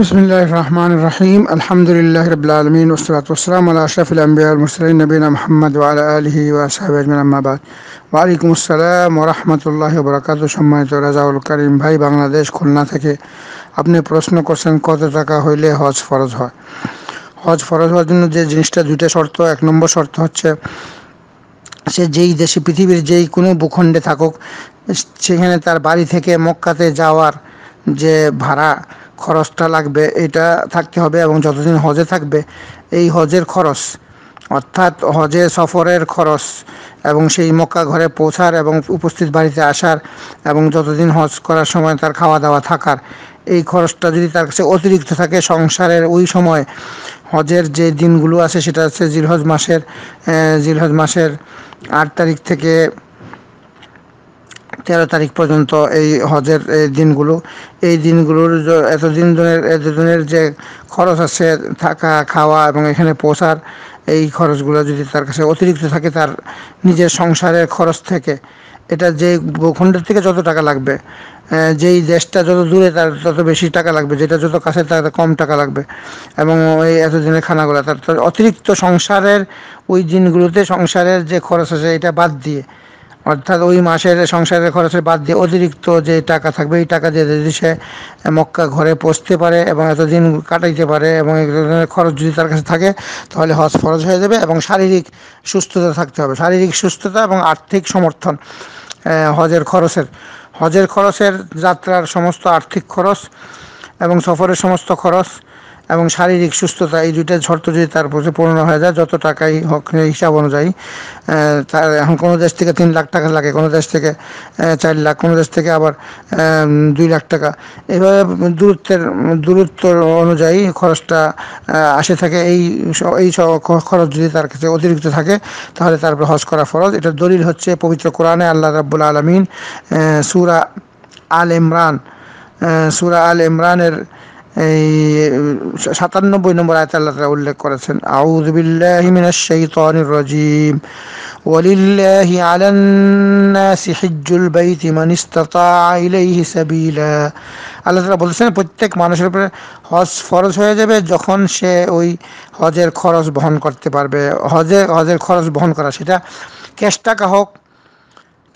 বিসমিল্লাহ রহমান রাহিম আলহামদুলিল্লাহ রবিলমিন ওসলাত ওসলাম আল্লাহ আশরাফুল আম্বিয়াল মুসলিম নবীনা মোহাম্মদ ওয়ালা আলহি ওয়াসাহমিন আহমাবাদ ওয়ালাইকুম আসসালাম ওরহমতুল্লাহ বরাকাত সম্মানিত রাজাউল করিম ভাই বাংলাদেশ খুলনা থেকে আপনি প্রশ্ন করছেন কত টাকা হইলে হজ ফরজ হয় হজ ফরজ হওয়ার জন্য যে জিনিসটা দুইটা শর্ত এক নম্বর শর্ত হচ্ছে সে যেই দেশে পৃথিবীর যেই কোনো ভূখণ্ডে থাকুক সেখানে তার বাড়ি থেকে মক্কাতে যাওয়ার যে ভাড়া খরচটা লাগবে এটা থাকতে হবে এবং যতদিন হজে থাকবে এই হজের খরচ অর্থাৎ হজে সফরের খরচ এবং সেই মক্কা ঘরে পৌঁছার এবং উপস্থিত বাড়িতে আসার এবং যতদিন হজ করার সময় তার খাওয়া দাওয়া থাকার এই খরচটা যদি তার কাছে অতিরিক্ত থাকে সংসারের ওই সময় হজের যে দিনগুলো আছে সেটা হচ্ছে জিলহজ মাসের জিলহজ মাসের আট তারিখ থেকে তেরো তারিখ পর্যন্ত এই হজের এই দিনগুলো এই দিনগুলোর এতদিন এত এতদিনের যে খরচ আছে থাকা খাওয়া এবং এখানে পৌঁছার এই খরচগুলো যদি তার কাছে অতিরিক্ত থাকে তার নিজের সংসারের খরচ থেকে এটা যে ভূখণ্ডের থেকে যত টাকা লাগবে যেই দেশটা যত দূরে তার তত বেশি টাকা লাগবে যেটা যত কাছে তার কম টাকা লাগবে এবং ওই এতদিনের খানাগুলো তার অতিরিক্ত সংসারের ওই দিনগুলোতে সংসারের যে খরচ আছে এটা বাদ দিয়ে অর্থাৎ ওই মাসের সংসারের খরচের বাদ দিয়ে অতিরিক্ত যে টাকা থাকবে এই টাকা দিয়ে যদি সে মক্কা ঘরে পৌঁছতে পারে এবং এতদিন কাটাইতে পারে এবং খরচ যদি তার কাছে থাকে তাহলে হজ ফরজ হয়ে যাবে এবং শারীরিক সুস্থতা থাকতে হবে শারীরিক সুস্থতা এবং আর্থিক সমর্থন হজের খরচের হজের খরচের যাত্রার সমস্ত আর্থিক খরচ এবং সফরের সমস্ত খরচ এবং শারীরিক সুস্থতা এই দুইটা শর্ত যদি তার প্রতি পূর্ণ হয়ে যায় যত টাকাই হোক হিসাব অনুযায়ী তার এখন কোনো দেশ থেকে তিন লাখ টাকা লাগে কোনো দেশ থেকে চার লাখ কোনো দেশ থেকে আবার দুই লাখ টাকা এভাবে দূরত্বের দূরত্ব অনুযায়ী খরচটা আসে থাকে এই এই খরচ যদি তার কাছে অতিরিক্ত থাকে তাহলে তার হজ করা ফরজ এটা দলিল হচ্ছে পবিত্র কোরআনে আল্লাহ রাব্বুল আলমিন সুরা আল ইমরান সুরা আল ইমরানের এই সাতানব্বই নম্বর আয়ত আল্লাহ উল্লেখ করেছেন আউযুবিল্লাহি মিনাশ শাইতানির রাজিম ওয়ালিল্লাহি আলান নাসি হিজ্জুল বাইতি মান ইসতাতা ইলাইহি সাবিলা আল্লাহ তাআলা বলেছেন প্রত্যেক মানুষের উপরে হজ ফরজ হয়ে যাবে যখন সে ওই হজের খরচ বহন করতে পারবে হজে হজের খরচ বহন করা সেটা ক্যাশ টাকা হোক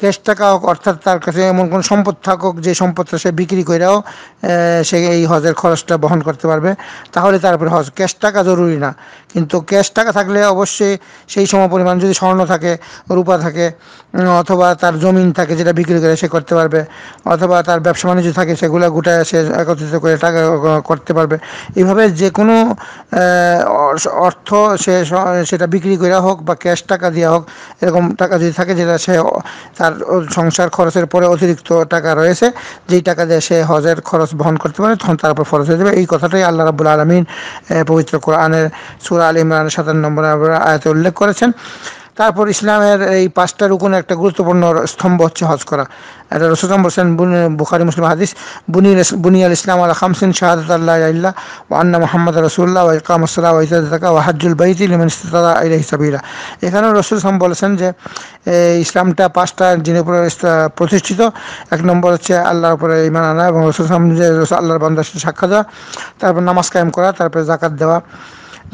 ক্যাশ টাকা হোক অর্থাৎ তার কাছে এমন কোনো সম্পদ থাকুক যে সম্পদটা সে বিক্রি করেও সে এই হজের খরচটা বহন করতে পারবে তাহলে তারপরে হজ ক্যাশ টাকা জরুরি না কিন্তু ক্যাশ টাকা থাকলে অবশ্যই সেই সম পরিমাণ যদি স্বর্ণ থাকে রূপা থাকে অথবা তার জমিন থাকে যেটা বিক্রি করে সে করতে পারবে অথবা তার ব্যবসা বাণিজ্য থাকে সেগুলো গোটায় সে একত্রিত করে টাকা করতে পারবে এইভাবে যে কোনো অর্থ সে সেটা বিক্রি করে হোক বা ক্যাশ টাকা দেওয়া হোক এরকম টাকা যদি থাকে যেটা সে তার তার সংসার খরচের পরে অতিরিক্ত টাকা রয়েছে যেই টাকা দিয়ে সে হজের খরচ বহন করতে পারে তখন তার উপর খরচ হয়ে যাবে এই কথাটাই আল্লাহ রাবুল আলমিন পবিত্র কোরআনের সুরা আল ইমরানের সাতান্ন নম্বর আয়াতে উল্লেখ করেছেন তারপর ইসলামের এই পাঁচটা রুকুন একটা গুরুত্বপূর্ণ স্তম্ভ হচ্ছে হজ করা এটা রসুলাম হোসেন বুখারি মুসলিম হাদিস বুনি বুনিয়াল ইসলাম আল খামসিন শাহাদ আল্লাহ ওয়ান্না ও আন্না মোহাম্মদ রসুল্লাহ ও সাল্লাহ ওয়াইজাদা ওয়াহাজুল হাজুল বাইতি সাবিরা এখানেও রসুল ইসলাম বলেছেন যে ইসলামটা পাঁচটা যিনি উপরে প্রতিষ্ঠিত এক নম্বর হচ্ছে আল্লাহর উপরে ইমান আনা এবং রসুল ইসলাম যে আল্লাহর বান্দার সাথে সাক্ষাৎ দেওয়া তারপর নামাজ কায়েম করা তারপরে জাকাত দেওয়া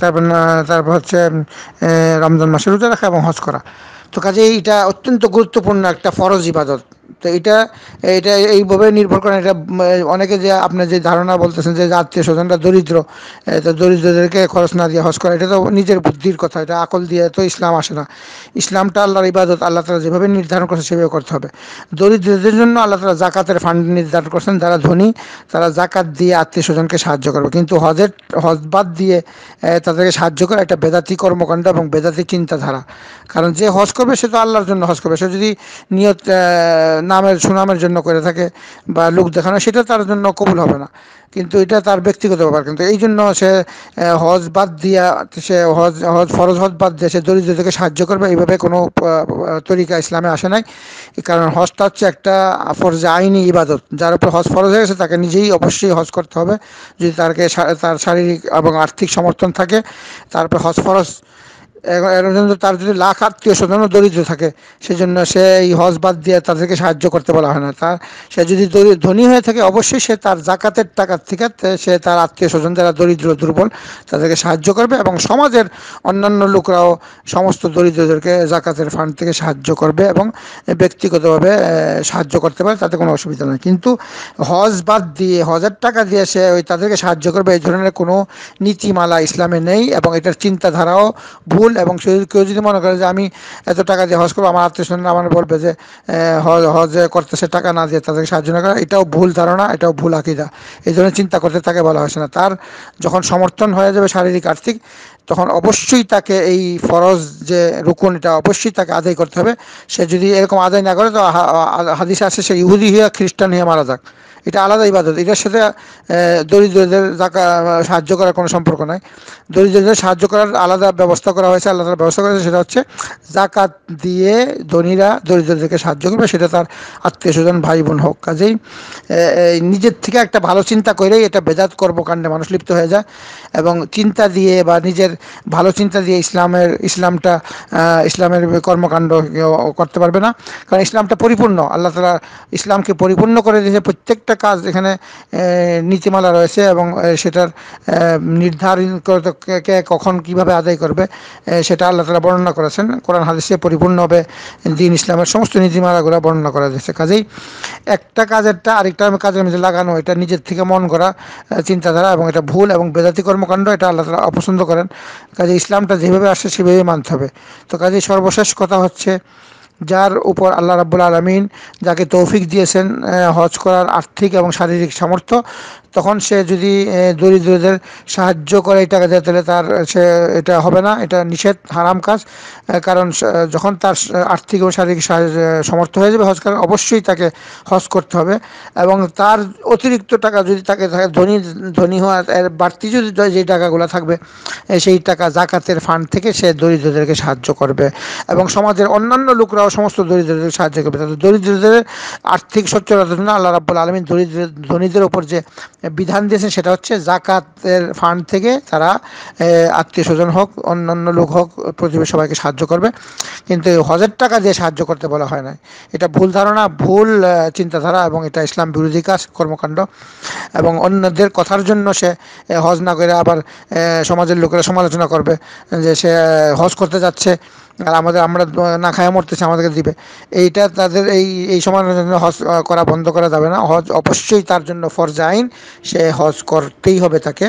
তারপর তারপর হচ্ছে রমজান মাসে রোজা রাখা এবং হজ করা তো কাজে এটা অত্যন্ত গুরুত্বপূর্ণ একটা ফরজ ইবাদত তো এটা এটা এইভাবে নির্ভর করে এটা অনেকে যে আপনি যে ধারণা বলতেছেন যে আত্মীয় স্বজনরা দরিদ্র তো দরিদ্রদেরকে খরচ না দিয়ে হস করা এটা তো নিজের বুদ্ধির কথা এটা আকল দিয়ে তো ইসলাম আসে না ইসলামটা আল্লাহর ইবাদত আল্লাহ তালা যেভাবে নির্ধারণ করছে সেভাবে করতে হবে দরিদ্রদের জন্য আল্লাহ তালা জাকাতের ফান্ড নির্ধারণ করছেন যারা ধনী তারা জাকাত দিয়ে আত্মীয় স্বজনকে সাহায্য করবে কিন্তু হজের হজ বাদ দিয়ে তাদেরকে সাহায্য করা একটা বেদাতি কর্মকাণ্ড এবং বেদাতি চিন্তাধারা কারণ যে হজ করবে সে তো আল্লাহর জন্য হজ করবে সে যদি নিয়ত নামের সুনামের জন্য করে থাকে বা লোক দেখানো সেটা তার জন্য কবুল হবে না কিন্তু এটা তার ব্যক্তিগত ব্যাপার কিন্তু এই জন্য সে হজ বাদ দিয়া সে হজ হজ ফরজ হজ বাদ দিয়ে সে দরিদ্রদেরকে সাহায্য করবে এইভাবে কোনো তরিকা ইসলামে আসে নাই কারণ হজটা হচ্ছে একটা ফরজ আইনি ইবাদত যার উপর হজ ফরজ হয়ে গেছে তাকে নিজেই অবশ্যই হজ করতে হবে যদি তারকে তার শারীরিক এবং আর্থিক সমর্থন থাকে তারপর হজ ফরজ তার যদি লাখ আত্মীয় স্বজনও দরিদ্র থাকে সেজন্য সে এই হজ বাদ দিয়ে তাদেরকে সাহায্য করতে বলা হয় না তার সে যদি ধনী হয়ে থাকে অবশ্যই সে তার জাকাতের টাকার থেকে সে তার আত্মীয় স্বজন যারা দরিদ্র দুর্বল তাদেরকে সাহায্য করবে এবং সমাজের অন্যান্য লোকরাও সমস্ত দরিদ্রদেরকে জাকাতের ফান্ড থেকে সাহায্য করবে এবং ব্যক্তিগতভাবে সাহায্য করতে পারে তাতে কোনো অসুবিধা নেই কিন্তু হজ বাদ দিয়ে হজের টাকা দিয়ে সে ওই তাদেরকে সাহায্য করবে এই ধরনের কোনো নীতিমালা ইসলামে নেই এবং এটার চিন্তাধারাও ভুল ভুল এবং সে কেউ যদি মনে করে যে আমি এত টাকা দিয়ে হজ করবো আমার আত্মীয় স্বজন আমার বলবে যে হজে করতেছে টাকা না দিয়ে তাদেরকে সাহায্য না করা এটাও ভুল ধারণা এটাও ভুল আকিদা এই জন্য চিন্তা করতে তাকে বলা হয়েছে না তার যখন সমর্থন হয়ে যাবে শারীরিক আর্থিক তখন অবশ্যই তাকে এই ফরজ যে রুকুন এটা অবশ্যই তাকে আদায় করতে হবে সে যদি এরকম আদায় না করে তো হাদিসে আসে সে ইহুদি হইয়া খ্রিস্টান হইয়া মারা যাক এটা আলাদা ইবাদত এটার সাথে দরিদ্রদের জাকা সাহায্য করার কোনো সম্পর্ক নাই দরিদ্রদের সাহায্য করার আলাদা ব্যবস্থা করা হয়েছে আলাদা ব্যবস্থা করা হয়েছে সেটা হচ্ছে জাকাত দিয়ে ধনীরা দরিদ্রদেরকে সাহায্য করবে সেটা তার আত্মীয় স্বজন ভাই বোন হোক কাজেই নিজের থেকে একটা ভালো চিন্তা করেই এটা বেজাত কর্মকাণ্ডে মানুষ লিপ্ত হয়ে যায় এবং চিন্তা দিয়ে বা নিজের ভালো চিন্তা দিয়ে ইসলামের ইসলামটা ইসলামের কর্মকাণ্ড করতে পারবে না কারণ ইসলামটা পরিপূর্ণ আল্লাহ তালা ইসলামকে পরিপূর্ণ করে দিয়েছে প্রত্যেকটা কাজ এখানে নীতিমালা রয়েছে এবং সেটার নির্ধারণ কে কখন কিভাবে আদায় করবে সেটা আল্লাহ তালা বর্ণনা করেছেন কোরআন হাদিসে পরিপূর্ণভাবে দিন ইসলামের সমস্ত নীতিমালাগুলো বর্ণনা করা হয়েছে কাজেই একটা কাজেরটা আরেকটা কাজের মধ্যে লাগানো এটা নিজের থেকে মন করা চিন্তাধারা এবং এটা ভুল এবং বেদাতি কর্মকাণ্ড এটা আল্লাহ তালা অপছন্দ করেন কাজে ইসলামটা যেভাবে আসে সেভাবেই মানতে হবে তো কাজে সর্বশেষ কথা হচ্ছে যার উপর আল্লাহ রাবুল আলমিন যাকে তৌফিক দিয়েছেন হজ করার আর্থিক এবং শারীরিক সামর্থ্য তখন সে যদি দরিদ্রদের সাহায্য করে এই টাকা দেয় তাহলে তার সে এটা হবে না এটা নিষেধ হারাম কাজ কারণ যখন তার আর্থিক এবং শারীরিক সমর্থ হয়ে যাবে হজ কারণ অবশ্যই তাকে হজ করতে হবে এবং তার অতিরিক্ত টাকা যদি তাকে ধনী ধনী হওয়ার এর বাড়তি যদি যে টাকাগুলো থাকবে সেই টাকা জাকাতের ফান্ড থেকে সে দরিদ্রদেরকে সাহায্য করবে এবং সমাজের অন্যান্য লোকরাও সমস্ত দরিদ্রদের সাহায্য করবে তাদের দরিদ্রদের আর্থিক সচ্ছলতার জন্য আল্লাহ রাব্বুল আলমী দরিদ্র ধনীদের ওপর যে বিধান দিয়েছেন সেটা হচ্ছে জাকাতের ফান্ড থেকে তারা আত্মীয় স্বজন হোক অন্যান্য লোক হোক প্রতিবেশী সবাইকে সাহায্য করবে কিন্তু হজের টাকা দিয়ে সাহায্য করতে বলা হয় না এটা ভুল ধারণা ভুল চিন্তাধারা এবং এটা ইসলাম বিরোধী কাজ কর্মকাণ্ড এবং অন্যদের কথার জন্য সে হজ না করে আবার সমাজের লোকেরা সমালোচনা করবে যে সে হজ করতে যাচ্ছে আর আমাদের আমরা না খায় মরতেছি আমাদেরকে দিবে এইটা তাদের এই এই সময়ের জন্য হজ করা বন্ধ করা যাবে না হজ অবশ্যই তার জন্য ফরজ আইন সে হজ করতেই হবে তাকে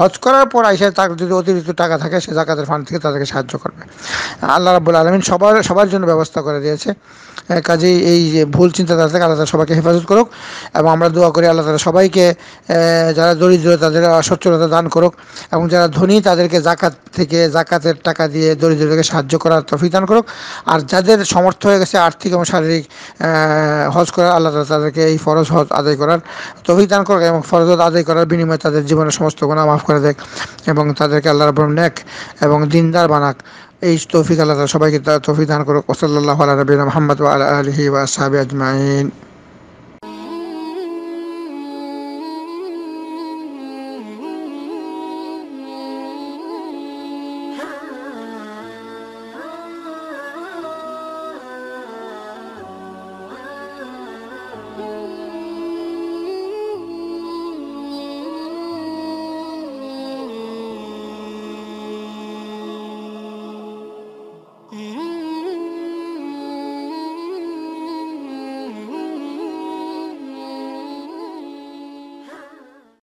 হজ করার পর এসে তার যদি অতিরিক্ত টাকা থাকে সে জাকাতের ফান্ড থেকে তাদেরকে সাহায্য করবে আল্লাহ রাবুল আলমিন সবার সবার জন্য ব্যবস্থা করে দিয়েছে কাজেই এই যে ভুল চিন্তাধারা থাকে আল্লাহ তারা সবাইকে হেফাজত করুক এবং আমরা দোয়া করি আল্লাহ তারা সবাইকে যারা দরিদ্র তাদের সচ্ছলতা দান করুক এবং যারা ধনী তাদেরকে জাকাত থেকে জাকাতের টাকা দিয়ে দরিদ্রদেরকে সাহায্য করার তফিক দান করুক আর যাদের সমর্থ হয়ে গেছে আর্থিক এবং শারীরিক হজ করার আল্লাহ তালা তাদেরকে এই ফরজ হজ আদায় করার তফিক দান করুক এবং ফরজ আদায় করার বিনিময়ে তাদের জীবনের সমস্ত গোনা মাফ করে দেয় এবং তাদেরকে আল্লাহ রব নেক এবং দিনদার বানাক এই তৌফিক আল্লাহ সবাইকে তৌফিক দান করুক ওসল্লাহ আল্লাহ নবীন মোহাম্মদ আলহি ওয়াসাবি আজমাইন